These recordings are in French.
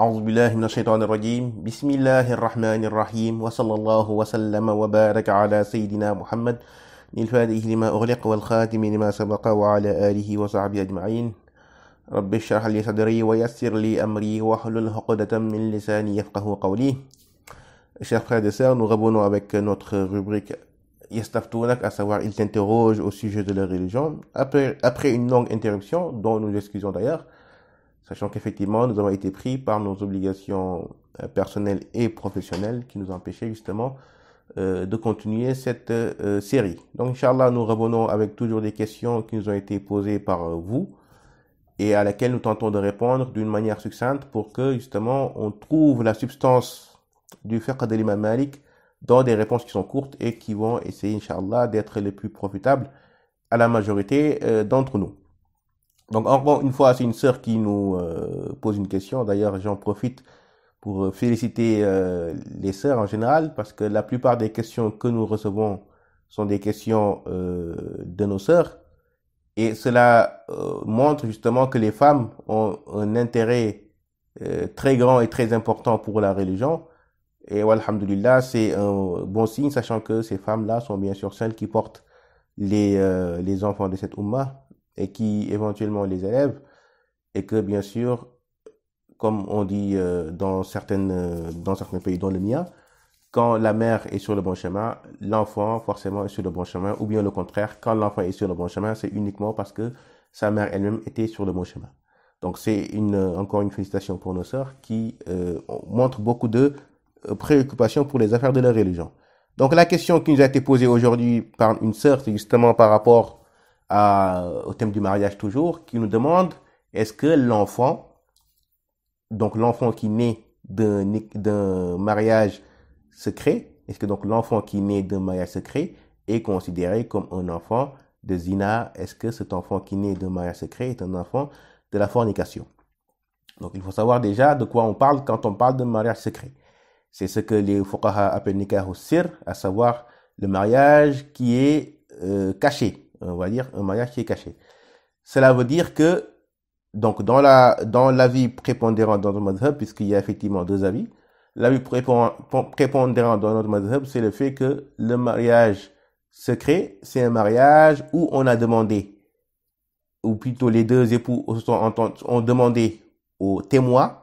أعوذ بالله من الشيطان الرجيم بسم الله الرحمن الرحيم وصلى الله وسلم وبارك على سيدنا محمد الفاتح لما أغلق والخاتم لما سبق وعلى آله وصحبه أجمعين رب اشرح لي صدري ويسر لي أمري واحلل عقدة من لساني يفقه قولي Chers frères et sœurs, nous revenons avec notre rubrique Yestaftunak, à savoir ils t'interrogent au sujet de leur religion. Après, après une longue interruption, dont nous excusons d'ailleurs, sachant qu'effectivement, nous avons été pris par nos obligations euh, personnelles et professionnelles qui nous empêchaient justement euh, de continuer cette euh, série. Donc, Inch'Allah, nous revenons avec toujours des questions qui nous ont été posées par vous et à laquelle nous tentons de répondre d'une manière succincte pour que justement on trouve la substance du fiqh de Malik dans des réponses qui sont courtes et qui vont essayer, Inch'Allah, d'être les plus profitables à la majorité d'entre nous. Donc encore une fois, c'est une sœur qui nous euh, pose une question. D'ailleurs, j'en profite pour euh, féliciter euh, les sœurs en général, parce que la plupart des questions que nous recevons sont des questions de nos sœurs. Et cela montre justement que les femmes ont un intérêt très grand et très important pour la religion. Et alhamdulillah, c'est un bon signe, sachant que ces femmes-là sont bien sûr celles qui portent les, les enfants de cette ummah et qui éventuellement les élèvent, et que bien sûr, comme on dit euh, dans, certaines, euh, dans certains pays, dont le mien, quand la mère est sur le bon chemin, l'enfant forcément est sur le bon chemin, ou bien le contraire, quand l'enfant est sur le bon chemin, c'est uniquement parce que sa mère elle-même était sur le bon chemin. Donc c'est une, euh, encore une félicitation pour nos sœurs qui euh, montrent beaucoup de préoccupations pour les affaires de leur religion. Donc la question qui nous a été posée aujourd'hui par une sœur, c'est justement par rapport au thème du mariage toujours, qui nous demande est-ce que l'enfant, donc l'enfant qui naît d'un mariage secret, est-ce que donc l'enfant qui naît d'un mariage secret est considéré comme un enfant de zina Est-ce que cet enfant qui naît d'un mariage secret est un enfant de la fornication Donc il faut savoir déjà de quoi on parle quand on parle de mariage secret. C'est ce que les fuqaha appellent nikah à savoir le mariage qui est euh, caché, on va dire un mariage qui est caché. Cela veut dire que, donc dans la dans l'avis prépondérant dans notre madhab, puisqu'il y a effectivement deux avis, l'avis prépondérant dans notre madhab, c'est le fait que le mariage secret, c'est un mariage où on a demandé, ou plutôt les deux époux ont demandé aux témoins,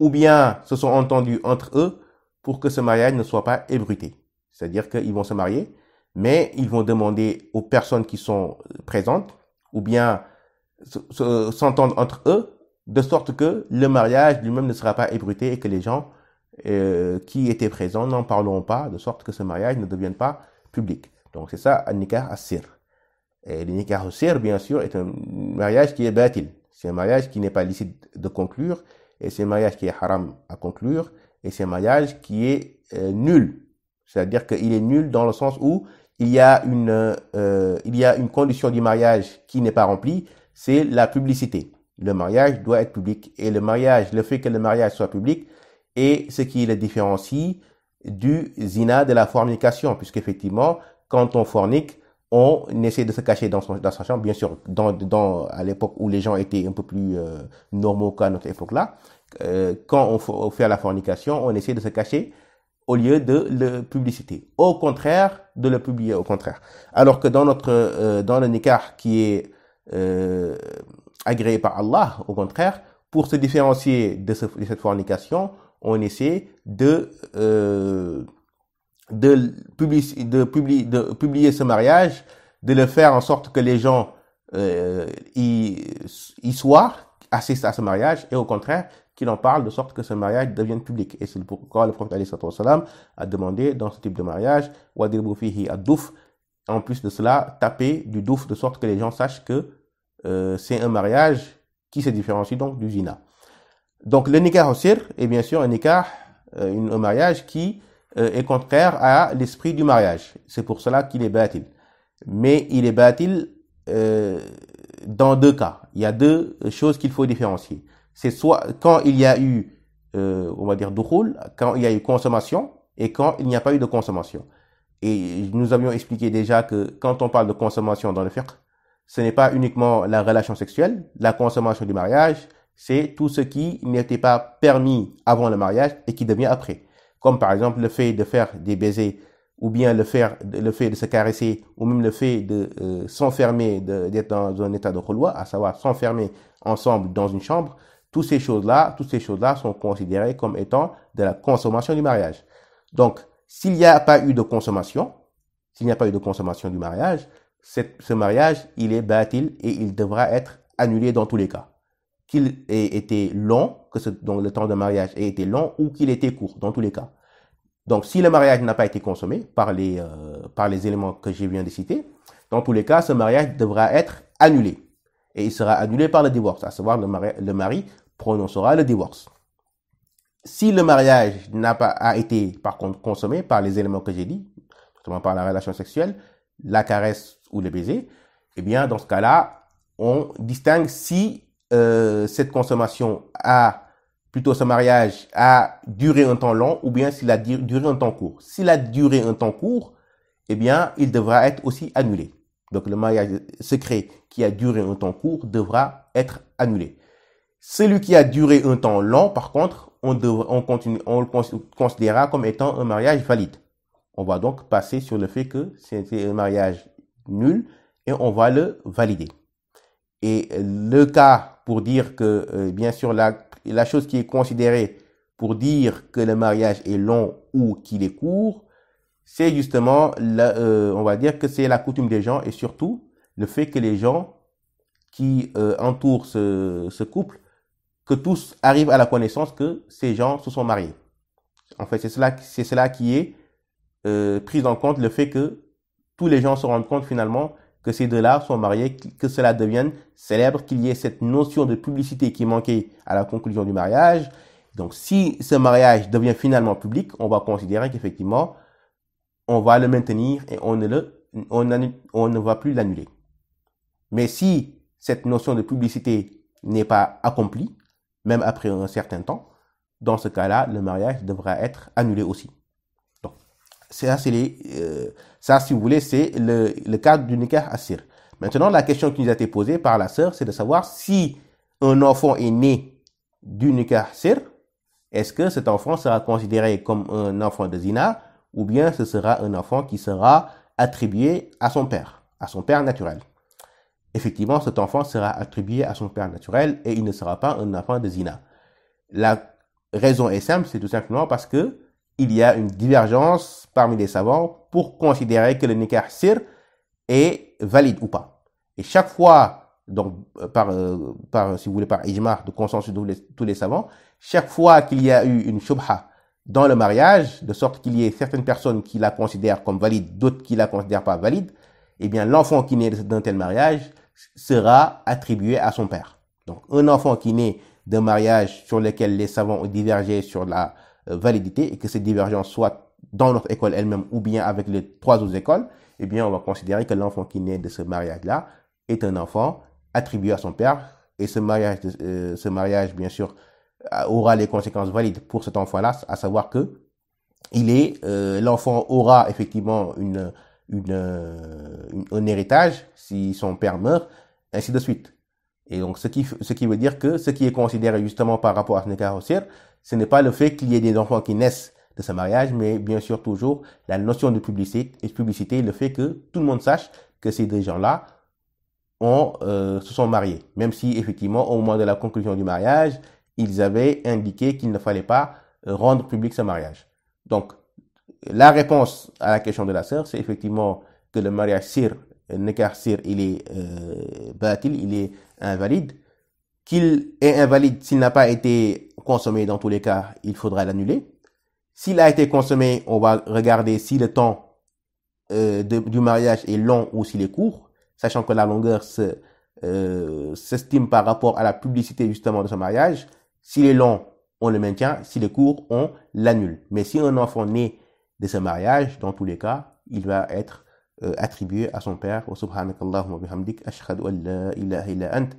ou bien se sont entendus entre eux pour que ce mariage ne soit pas ébruté. C'est-à-dire qu'ils vont se marier, mais ils vont demander aux personnes qui sont euh, présentes ou bien s'entendre entre eux de sorte que le mariage lui-même ne sera pas ébruté et que les gens euh, qui étaient présents n'en parleront pas de sorte que ce mariage ne devienne pas public. Donc c'est ça un nikah Et le nikah al-sir, bien sûr est un mariage qui est bâtil. C'est un mariage qui n'est pas licite de conclure et c'est un mariage qui est haram à conclure et c'est un mariage qui est euh, nul. C'est-à-dire qu'il est nul dans le sens où il y a une, euh, il y a une condition du mariage qui n'est pas remplie, c'est la publicité. Le mariage doit être public et le mariage, le fait que le mariage soit public est ce qui le différencie du zina de la fornication, puisqu'effectivement, quand on fornique, on essaie de se cacher dans, dans sa chambre, bien sûr, dans, dans, à l'époque où les gens étaient un peu plus euh, normaux qu'à notre époque-là. Euh, quand on, fait la fornication, on essaie de se cacher au lieu de le publicité. Au contraire, de le publier au contraire. Alors que dans notre euh, dans le nikah qui est euh, agréé par Allah, au contraire, pour se différencier de, cette fornication, on essaie de euh, de, publier, de, publier, de publier ce mariage, de le faire en sorte que les gens y soient, assistent à ce mariage, et au contraire, qu'il en parle de sorte que ce mariage devienne public. Et c'est pourquoi le prophète salam a demandé dans ce type de mariage, en plus de cela, taper du douf de sorte que les gens sachent que euh, c'est un mariage qui se différencie donc du zina. Donc le nikah sir est bien sûr un nikah, euh, un mariage qui euh, est contraire à l'esprit du mariage. C'est pour cela qu'il est bâti. Mais il est bâtil dans deux cas. Il y a deux choses qu'il faut différencier c'est soit quand il y a eu, euh, on va dire, dukhul, quand il y a eu consommation et quand il n'y a pas eu de consommation. Et nous avions expliqué déjà que quand on parle de consommation dans le fiqh, ce n'est pas uniquement la relation sexuelle, la consommation du mariage, c'est tout ce qui n'était pas permis avant le mariage et qui devient après. Comme par exemple le fait de faire des baisers ou bien le, le fait de se caresser ou même le fait de euh, s'enfermer, d'être dans un état de reloi, à savoir s'enfermer ensemble dans une chambre, toutes ces choses-là, toutes ces choses-là sont considérées comme étant de la consommation du mariage. Donc, s'il n'y a pas eu de consommation, s'il n'y a pas eu de consommation du mariage, ce mariage, il est bâtil et il devra être annulé dans tous les cas. Qu'il ait été long, que le temps de mariage ait été long ou qu'il ait été court, dans tous les cas. Donc, si le mariage n'a pas été consommé par les, euh, par les éléments que j'ai viens de citer, dans tous les cas, ce mariage devra être annulé. Et il sera annulé par le divorce, à savoir le mari, le mari prononcera le divorce. Si le mariage n'a pas a été par contre consommé par les éléments que j'ai dit, notamment par la relation sexuelle, la caresse ou le baiser, eh bien dans ce cas-là, on distingue si euh, cette consommation a plutôt ce mariage a duré un temps long ou bien s'il a duré un temps court. S'il a duré un temps court, eh bien, il devra être aussi annulé. Donc le mariage secret qui a duré un temps court devra être annulé. Celui qui a duré un temps long, par contre, on, le considérera comme étant un mariage valide. On va donc passer sur le fait que c'était un mariage nul et on va le valider. Et le cas pour dire que, euh, bien sûr, la, chose qui est considérée pour dire que le mariage est long ou qu'il est court, c'est justement, la, euh, on va dire que c'est la coutume des gens et surtout le fait que les gens qui euh, entourent ce couple que tous arrivent à la connaissance que ces gens se sont mariés. En fait, c'est cela, c'est cela qui est euh, pris en compte, le fait que tous les gens se rendent compte finalement que ces deux-là sont mariés, que cela devienne célèbre, qu'il y ait cette notion de publicité qui manquait à la conclusion du mariage. Donc, si ce mariage devient finalement public, on va considérer qu'effectivement, on va le maintenir et on ne, le, on, on ne va plus l'annuler. Mais si cette notion de publicité n'est pas accomplie, même après un certain temps, dans ce cas-là, le mariage devra être annulé aussi. Donc, ça, les, euh, ça si vous voulez, c'est le, le cadre du nikah assir. Maintenant, la question qui nous a été posée par la sœur, c'est de savoir si un enfant est né du nikah assir, est-ce que cet enfant sera considéré comme un enfant de zina ou bien ce sera un enfant qui sera attribué à son père, à son père naturel effectivement, cet enfant sera attribué à son père naturel et il ne sera pas un enfant de Zina. La raison est simple, c'est tout simplement parce que il y a une divergence parmi les savants pour considérer que le nikah sir est valide ou pas. Et chaque fois, donc euh, par, euh, par si vous voulez, par ijma, de consensus de tous les savants, chaque fois qu'il y a eu une shubha dans le mariage, de sorte qu'il y ait certaines personnes qui la considèrent comme valide, d'autres qui la considèrent pas valide, eh bien l'enfant qui naît d'un tel mariage sera attribué à son père. Donc un enfant qui naît d'un mariage sur lequel les savants ont divergé sur la euh, validité et que ces divergences soient dans notre école elle-même ou bien avec les trois autres écoles, eh bien on va considérer que l'enfant qui naît de ce mariage-là est un enfant attribué à son père et ce mariage, euh, ce mariage bien sûr aura les conséquences valides pour cet enfant-là, à savoir que il est euh, l'enfant aura effectivement une euh, une, un héritage si son père meurt, ainsi de suite. Et donc, ce qui, ce qui veut dire que ce qui est considéré justement par rapport à ce mariage ce n'est pas le fait qu'il y ait des enfants qui naissent de ce mariage, mais bien sûr toujours la notion de publicité, et publicité le fait que tout le monde sache que ces deux gens-là ont, euh, se sont mariés. Même si, effectivement, au moment de la conclusion du mariage, ils avaient indiqué qu'il ne fallait pas euh, rendre public ce mariage. Donc, la réponse à la question de la sœur, c'est effectivement que le mariage sir, nekar sir, il est euh, il est invalide. Qu'il est invalide s'il n'a pas été consommé dans tous les cas, il faudra l'annuler. S'il a été consommé, on va regarder si le temps euh, du mariage est long ou s'il est court, sachant que la longueur euh, s'estime par rapport à la publicité justement de ce mariage. S'il est long, on le maintient. S'il est court, on l'annule. Mais si un enfant naît de ce mariage, dans tous les cas, il va être euh, attribué à son père. Subhanakallahumma bihamdik, ashhadu an la ilaha illa ant,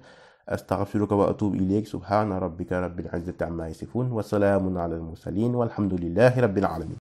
astaghfiruka wa atubu ilayk, subhana rabbika rabbil izzati amma yasifun, wa salamun ala al-mursalin, walhamdulillahi rabbil alamin.